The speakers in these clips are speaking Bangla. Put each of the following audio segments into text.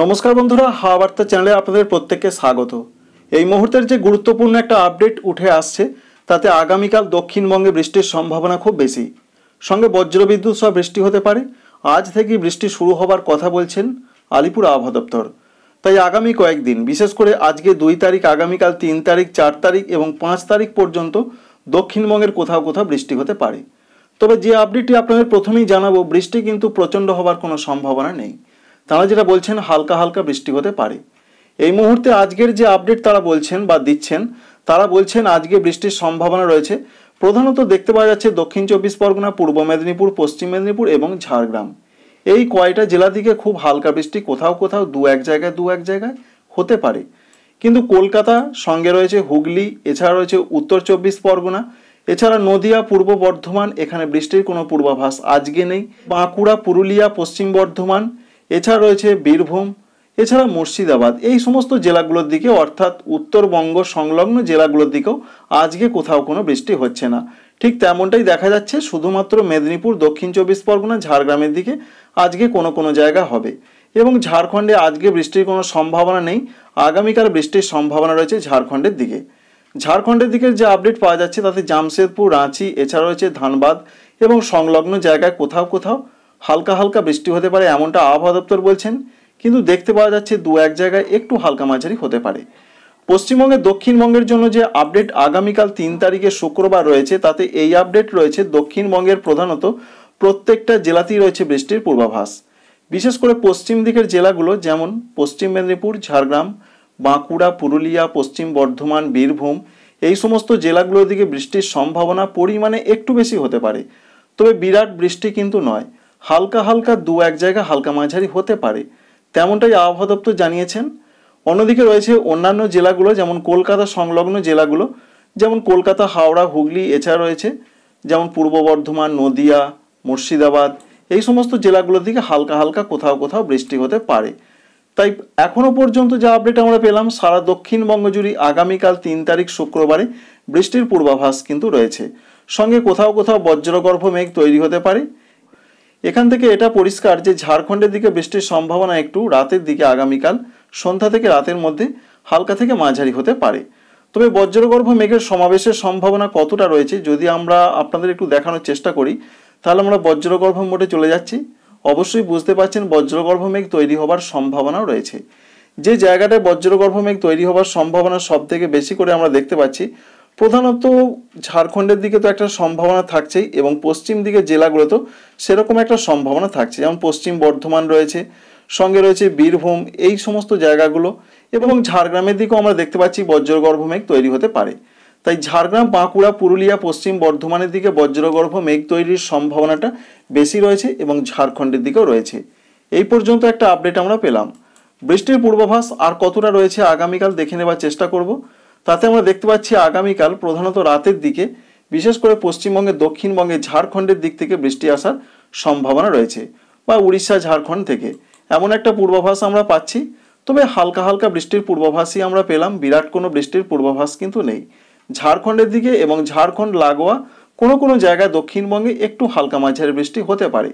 নমস্কার বন্ধুরা হাওয়া বার্তা চ্যানেলে আপনাদের প্রত্যেককে স্বাগত এই মুহূর্তের যে গুরুত্বপূর্ণ একটা আপডেট উঠে আসছে তাতে আগামীকাল দক্ষিণবঙ্গে বৃষ্টির সম্ভাবনা খুব বেশি সঙ্গে বজ্রবিদ্যুৎ সহ বৃষ্টি হতে পারে আজ থেকেই বৃষ্টি শুরু হবার কথা বলছেন আলিপুর আবহাওয়া দপ্তর তাই আগামী কয়েকদিন বিশেষ করে আজকে দুই তারিখ আগামীকাল তিন তারিখ চার তারিখ এবং পাঁচ তারিখ পর্যন্ত দক্ষিণবঙ্গের কোথাও কোথাও বৃষ্টি হতে পারে তবে যে আপডেটটি আপনাদের প্রথমেই জানাবো বৃষ্টি কিন্তু প্রচণ্ড হবার কোনো সম্ভাবনা নেই তারা যেটা বলছেন হালকা হালকা বৃষ্টি হতে পারে এই মুহূর্তে আজকের যে আপডেট তারা বলছেন বা দিচ্ছেন তারা বলছেন আজকে বৃষ্টির সম্ভাবনা রয়েছে প্রধানত দেখতে পাওয়া যাচ্ছে দক্ষিণ চব্বিশ পরগনা পূর্ব মেদিনীপুর পশ্চিম মেদিনীপুর এবং ঝাড়গ্রাম এই কয়টা জেলা দিকে খুব হালকা বৃষ্টি কোথাও কোথাও দু এক জায়গায় দু এক জায়গায় হতে পারে কিন্তু কলকাতা সঙ্গে রয়েছে হুগলি এছাড়া রয়েছে উত্তর চব্বিশ পরগনা এছাড়া নদিয়া পূর্ব বর্ধমান এখানে বৃষ্টির কোনো পূর্বাভাস আজকে নেই বাঁকুড়া পুরুলিয়া পশ্চিম বর্ধমান এছাড়া রয়েছে বীরভূম এছাড়া মুর্শিদাবাদ এই সমস্ত জেলাগুলোর দিকে অর্থাৎ উত্তরবঙ্গ সংলগ্ন জেলাগুলোর দিকেও আজকে কোথাও কোনো বৃষ্টি হচ্ছে না ঠিক তেমনটাই দেখা যাচ্ছে শুধুমাত্র মেদিনীপুর দক্ষিণ চব্বিশ পরগনা ঝাড়গ্রামের দিকে আজকে কোনো কোনো জায়গা হবে এবং ঝাড়খণ্ডে আজকে বৃষ্টির কোনো সম্ভাবনা নেই আগামীকাল বৃষ্টির সম্ভাবনা রয়েছে ঝাড়খণ্ডের দিকে ঝাড়খণ্ডের দিকে যে আপডেট পাওয়া যাচ্ছে তাতে জামশেদপুর রাঁচি এছাড়া রয়েছে ধানবাদ এবং সংলগ্ন জায়গায় কোথাও কোথাও হালকা হালকা বৃষ্টি হতে পারে এমনটা আবহাওয়া দপ্তর বলছেন কিন্তু দেখতে পাওয়া যাচ্ছে দু এক জায়গায় একটু হালকা মাঝারি হতে পারে পশ্চিমবঙ্গে দক্ষিণবঙ্গের জন্য যে আপডেট আগামীকাল তিন তারিখে শুক্রবার রয়েছে তাতে এই আপডেট রয়েছে দক্ষিণবঙ্গের প্রধানত প্রত্যেকটা জেলাতেই রয়েছে বৃষ্টির পূর্বাভাস বিশেষ করে পশ্চিম দিকের জেলাগুলো যেমন পশ্চিম মেদিনীপুর ঝাড়গ্রাম বাঁকুড়া পুরুলিয়া পশ্চিম বর্ধমান বীরভূম এই সমস্ত জেলাগুলোর দিকে বৃষ্টির সম্ভাবনা পরিমাণে একটু বেশি হতে পারে তবে বিরাট বৃষ্টি কিন্তু নয় হালকা হালকা দু এক জায়গা হালকা মাঝারি হতে পারে তেমনটাই আবহাওয়া দপ্তর জানিয়েছেন অন্যদিকে রয়েছে অন্যান্য জেলাগুলো যেমন কলকাতা সংলগ্ন জেলাগুলো যেমন কলকাতা হাওড়া হুগলি এছাড়া রয়েছে যেমন পূর্ব বর্ধমান নদিয়া মুর্শিদাবাদ এই সমস্ত জেলাগুলোর দিকে হালকা হালকা কোথাও কোথাও বৃষ্টি হতে পারে তাই এখনও পর্যন্ত যা আপডেট আমরা পেলাম সারা দক্ষিণবঙ্গ জুড়ে আগামীকাল তিন তারিখ শুক্রবারে বৃষ্টির পূর্বাভাস কিন্তু রয়েছে সঙ্গে কোথাও কোথাও বজ্রগর্ভ মেঘ তৈরি হতে পারে এখান থেকে এটা পরিষ্কার যে ঝাড়খণ্ডের দিকে বৃষ্টির সম্ভাবনা একটু রাতের দিকে আগামীকাল সন্ধ্যা থেকে রাতের মধ্যে হালকা থেকে মাঝারি হতে পারে তবে বজ্রগর্ভ মেঘের সমাবেশের সম্ভাবনা কতটা রয়েছে যদি আমরা আপনাদের একটু দেখানোর চেষ্টা করি তাহলে আমরা বজ্রগর্ভ মোটে চলে যাচ্ছি অবশ্যই বুঝতে পারছেন বজ্রগর্ভ মেঘ তৈরি হবার সম্ভাবনাও রয়েছে যে জায়গাটায় বজ্রগর্ভ মেঘ তৈরি হবার সম্ভাবনা সব থেকে বেশি করে আমরা দেখতে পাচ্ছি প্রধানত ঝাড়খণ্ডের দিকে তো একটা সম্ভাবনা থাকছেই এবং পশ্চিম দিকে জেলাগুলোতেও সেরকম একটা সম্ভাবনা থাকছে যেমন পশ্চিম বর্ধমান রয়েছে সঙ্গে রয়েছে বীরভূম এই সমস্ত জায়গাগুলো এবং ঝাড়গ্রামের দিকেও আমরা দেখতে পাচ্ছি বজ্রগর্ভ মেঘ তৈরি হতে পারে তাই ঝাড়গ্রাম বাঁকুড়া পুরুলিয়া পশ্চিম বর্ধমানের দিকে বজ্রগর্ভ মেঘ তৈরির সম্ভাবনাটা বেশি রয়েছে এবং ঝাড়খণ্ডের দিকেও রয়েছে এই পর্যন্ত একটা আপডেট আমরা পেলাম বৃষ্টির পূর্বাভাস আর কতটা রয়েছে আগামীকাল দেখে নেবার চেষ্টা করব তাতে আমরা দেখতে পাচ্ছি আগামীকাল প্রধানত রাতের দিকে বিশেষ করে পশ্চিমবঙ্গে দক্ষিণবঙ্গে ঝাড়খণ্ডের দিক থেকে বৃষ্টি আসার সম্ভাবনা রয়েছে বা উড়িষ্যা ঝাড়খণ্ড থেকে এমন একটা পূর্বাভাস আমরা পাচ্ছি তবে হালকা হালকা বৃষ্টির পূর্বাভাসই আমরা পেলাম বিরাট কোনো বৃষ্টির পূর্বাভাস কিন্তু নেই ঝাড়খণ্ডের দিকে এবং ঝাড়খণ্ড লাগোয়া কোনো কোনো জায়গায় দক্ষিণবঙ্গে একটু হালকা মাঝারি বৃষ্টি হতে পারে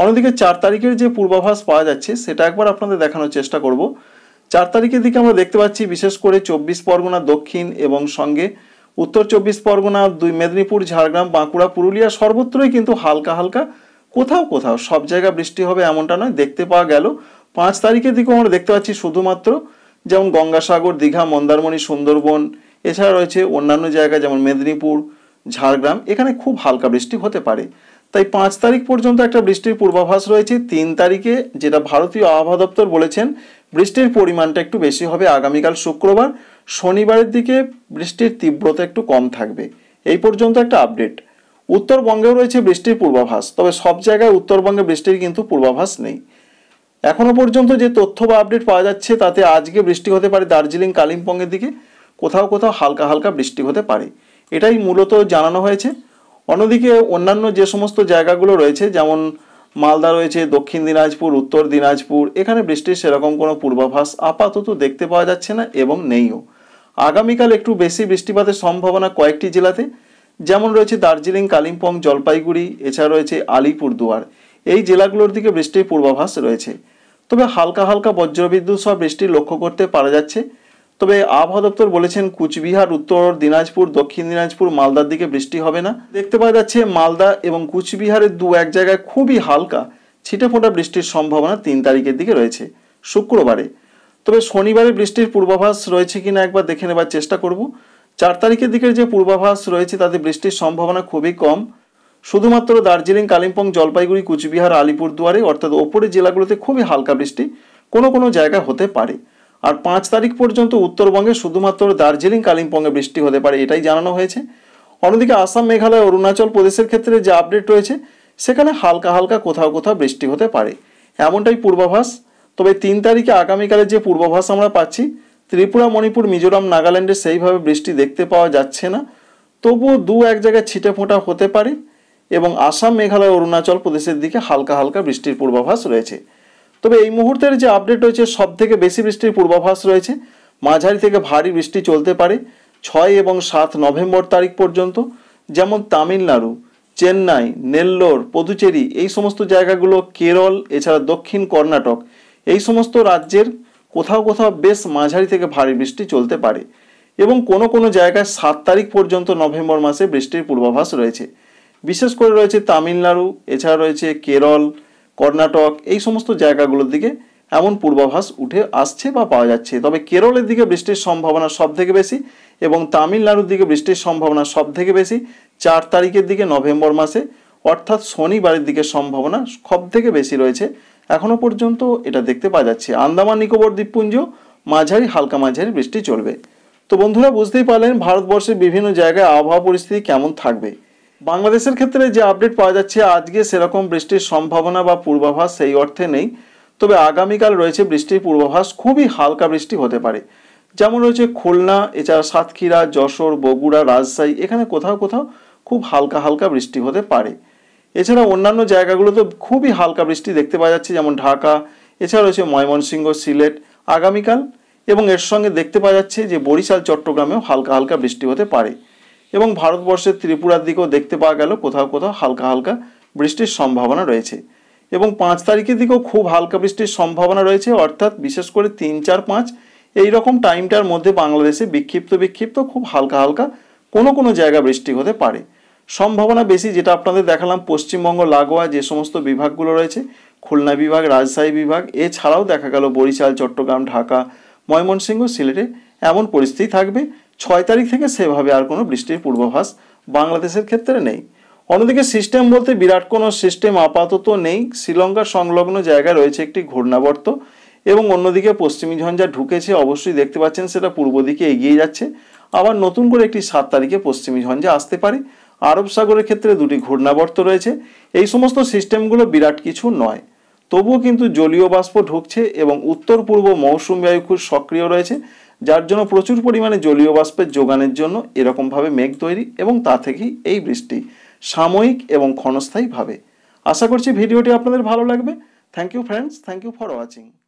অন্যদিকে চার তারিখের যে পূর্বাভাস পাওয়া যাচ্ছে সেটা একবার আপনাদের দেখানোর চেষ্টা করব চার তারিখের দিকে আমরা দেখতে পাচ্ছি বিশেষ করে চব্বিশ পরগনা দক্ষিণ এবং সঙ্গে উত্তর চব্বিশ পরগনা দুই মেদিনীপুর ঝাড়গ্রাম বাঁকুড়া পুরুলিয়া সর্বত্রই কিন্তু হালকা হালকা কোথাও কোথাও সব জায়গা বৃষ্টি হবে এমনটা নয় দেখতে পাওয়া গেল পাঁচ তারিখের দিকেও আমরা দেখতে পাচ্ছি শুধুমাত্র যেমন গঙ্গাসাগর দীঘা মন্দারমণি সুন্দরবন এছাড়া রয়েছে অন্যান্য জায়গা যেমন মেদিনীপুর ঝাড়গ্রাম এখানে খুব হালকা বৃষ্টি হতে পারে তাই পাঁচ তারিখ পর্যন্ত একটা বৃষ্টির পূর্বাভাস রয়েছে তিন তারিখে যেটা ভারতীয় আবহাওয়া দপ্তর বলেছেন বৃষ্টির পরিমাণটা একটু বেশি হবে আগামীকাল শুক্রবার শনিবারের দিকে বৃষ্টির তীব্রতা একটু কম থাকবে এই পর্যন্ত একটা আপডেট উত্তরবঙ্গেও রয়েছে বৃষ্টির পূর্বাভাস তবে সব জায়গায় উত্তরবঙ্গে বৃষ্টির কিন্তু পূর্বাভাস নেই এখনও পর্যন্ত যে তথ্য বা আপডেট পাওয়া যাচ্ছে তাতে আজকে বৃষ্টি হতে পারে দার্জিলিং কালিম্পংয়ের দিকে কোথাও কোথাও হালকা হালকা বৃষ্টি হতে পারে এটাই মূলত জানানো হয়েছে অন্যদিকে অন্যান্য যে সমস্ত জায়গাগুলো রয়েছে যেমন মালদা রয়েছে দক্ষিণ দিনাজপুর উত্তর দিনাজপুর এখানে বৃষ্টির সেরকম কোনো পূর্বাভাস আপাতত দেখতে পাওয়া যাচ্ছে না এবং নেইও আগামীকাল একটু বেশি বৃষ্টিপাতের সম্ভাবনা কয়েকটি জেলাতে যেমন রয়েছে দার্জিলিং কালিম্পং জলপাইগুড়ি এছাড়া রয়েছে আলিপুরদুয়ার এই জেলাগুলোর দিকে বৃষ্টির পূর্বাভাস রয়েছে তবে হালকা হালকা বজ্রবিদ্যুৎ সহ বৃষ্টি লক্ষ্য করতে পারা যাচ্ছে তবে আবহাওয়া দপ্তর বলেছেন কুচবিহার উত্তর দিনাজপুর দক্ষিণ দিনাজপুর মালদার দিকে বৃষ্টি হবে না দেখতে পাওয়া যাচ্ছে মালদা এবং কুচবিহারের দু এক জায়গায় খুবই হালকা ছিটেফোঁটা বৃষ্টির সম্ভাবনা তিন তারিখের দিকে রয়েছে শুক্রবারে তবে শনিবারে বৃষ্টির পূর্বাভাস রয়েছে কিনা একবার দেখে নেবার চেষ্টা করব চার তারিখের দিকের যে পূর্বাভাস রয়েছে তাতে বৃষ্টির সম্ভাবনা খুবই কম শুধুমাত্র দার্জিলিং কালিম্পং জলপাইগুড়ি কুচবিহার আলিপুরদুয়ারে অর্থাৎ ওপরের জেলাগুলোতে খুবই হালকা বৃষ্টি কোনো কোনো জায়গা হতে পারে আর পাঁচ তারিখ পর্যন্ত উত্তরবঙ্গে শুধুমাত্র দার্জিলিং কালিম্পঙ্গে বৃষ্টি হতে পারে এটাই জানানো হয়েছে অন্যদিকে আসাম মেঘালয় অরুণাচল প্রদেশের ক্ষেত্রে যে আপডেট রয়েছে সেখানে হালকা হালকা কোথাও কোথাও বৃষ্টি হতে পারে এমনটাই পূর্বাভাস তবে তিন তারিখে আগামীকালের যে পূর্বাভাস আমরা পাচ্ছি ত্রিপুরা মণিপুর মিজোরাম নাগাল্যান্ডে সেইভাবে বৃষ্টি দেখতে পাওয়া যাচ্ছে না তবুও দু এক জায়গায় ছিটে ফোঁটা হতে পারে এবং আসাম মেঘালয় অরুণাচল প্রদেশের দিকে হালকা হালকা বৃষ্টির পূর্বাভাস রয়েছে তবে এই মুহূর্তের যে আপডেট রয়েছে সব থেকে বেশি বৃষ্টির পূর্বাভাস রয়েছে মাঝারি থেকে ভারী বৃষ্টি চলতে পারে ছয় এবং সাত নভেম্বর তারিখ পর্যন্ত যেমন তামিলনাড়ু চেন্নাই নেল্লোর পদুচেরি এই সমস্ত জায়গাগুলো কেরল এছাড়া দক্ষিণ কর্ণাটক এই সমস্ত রাজ্যের কোথাও কোথাও বেশ মাঝারি থেকে ভারী বৃষ্টি চলতে পারে এবং কোনো কোনো জায়গায় সাত তারিখ পর্যন্ত নভেম্বর মাসে বৃষ্টির পূর্বাভাস রয়েছে বিশেষ করে রয়েছে তামিলনাড়ু এছাড়া রয়েছে কেরল কর্ণাটক এই সমস্ত জায়গাগুলোর দিকে এমন পূর্বাভাস উঠে আসছে বা পাওয়া যাচ্ছে তবে কেরলের দিকে বৃষ্টির সম্ভাবনা সব থেকে বেশি এবং তামিলনাড়ুর দিকে বৃষ্টির সম্ভাবনা সব থেকে বেশি চার তারিখের দিকে নভেম্বর মাসে অর্থাৎ শনিবারের দিকে সম্ভাবনা সব থেকে বেশি রয়েছে এখনও পর্যন্ত এটা দেখতে পাওয়া যাচ্ছে আন্দামান নিকোবর দ্বীপপুঞ্জ মাঝারি হালকা মাঝারি বৃষ্টি চলবে তো বন্ধুরা বুঝতেই পারলেন ভারতবর্ষের বিভিন্ন জায়গায় আবহাওয়া পরিস্থিতি কেমন থাকবে বাংলাদেশের ক্ষেত্রে যে আপডেট পাওয়া যাচ্ছে আজকে সেরকম বৃষ্টির সম্ভাবনা বা পূর্বাভাস সেই অর্থে নেই তবে আগামীকাল রয়েছে বৃষ্টির পূর্বাভাস খুবই হালকা বৃষ্টি হতে পারে যেমন রয়েছে খুলনা এছাড়া সাতক্ষীরা যশোর বগুড়া রাজশাহী এখানে কোথাও কোথাও খুব হালকা হালকা বৃষ্টি হতে পারে এছাড়া অন্যান্য জায়গাগুলোতে খুবই হালকা বৃষ্টি দেখতে পাওয়া যাচ্ছে যেমন ঢাকা এছাড়া রয়েছে ময়মনসিংহ সিলেট আগামীকাল এবং এর সঙ্গে দেখতে পাওয়া যাচ্ছে যে বরিশাল চট্টগ্রামেও হালকা হালকা বৃষ্টি হতে পারে এবং ভারতবর্ষের ত্রিপুরার দিকেও দেখতে পাওয়া গেল কোথাও কোথাও হালকা হালকা বৃষ্টির সম্ভাবনা রয়েছে এবং পাঁচ তারিখের দিকেও খুব হালকা বৃষ্টির সম্ভাবনা রয়েছে অর্থাৎ বিশেষ করে তিন চার পাঁচ এই রকম টাইমটার মধ্যে বাংলাদেশে বিক্ষিপ্ত বিক্ষিপ্ত খুব হালকা হালকা কোনো কোনো জায়গা বৃষ্টি হতে পারে সম্ভাবনা বেশি যেটা আপনাদের দেখালাম পশ্চিমবঙ্গ লাগোয়া যে সমস্ত বিভাগগুলো রয়েছে খুলনা বিভাগ রাজশাহী বিভাগ এছাড়াও দেখা গেল বরিশাল চট্টগ্রাম ঢাকা ময়মনসিংহ সিলেটে এমন পরিস্থিতি থাকবে ছয় তারিখ থেকে সেভাবে আর কোনো বৃষ্টির পূর্বাভাস বাংলাদেশের ক্ষেত্রে নেই অন্যদিকে সিস্টেম বলতে বিরাট কোনো সিস্টেম আপাতত নেই শ্রীলঙ্কার সংলগ্ন জায়গায় রয়েছে একটি ঘূর্ণাবর্ত এবং অন্যদিকে পশ্চিমী ঝঞ্ঝা ঢুকেছে অবশ্যই দেখতে পাচ্ছেন সেটা পূর্ব দিকে এগিয়ে যাচ্ছে আবার নতুন করে একটি সাত তারিখে পশ্চিমী ঝঞ্ঝা আসতে পারে আরব সাগরের ক্ষেত্রে দুটি ঘূর্ণাবর্ত রয়েছে এই সমস্ত সিস্টেমগুলো বিরাট কিছু নয় তবুও কিন্তু জলীয় বাষ্প ঢুকছে এবং উত্তর পূর্ব মৌসুমী বায়ু খুব সক্রিয় রয়েছে যার জন্য প্রচুর পরিমাণে জলীয় বাষ্পের যোগানের জন্য এরকমভাবে মেঘ তৈরি এবং তা থেকেই এই বৃষ্টি সাময়িক এবং ক্ষণস্থায়ীভাবে আশা করছি ভিডিওটি আপনাদের ভালো লাগবে thank you friends thank you for watching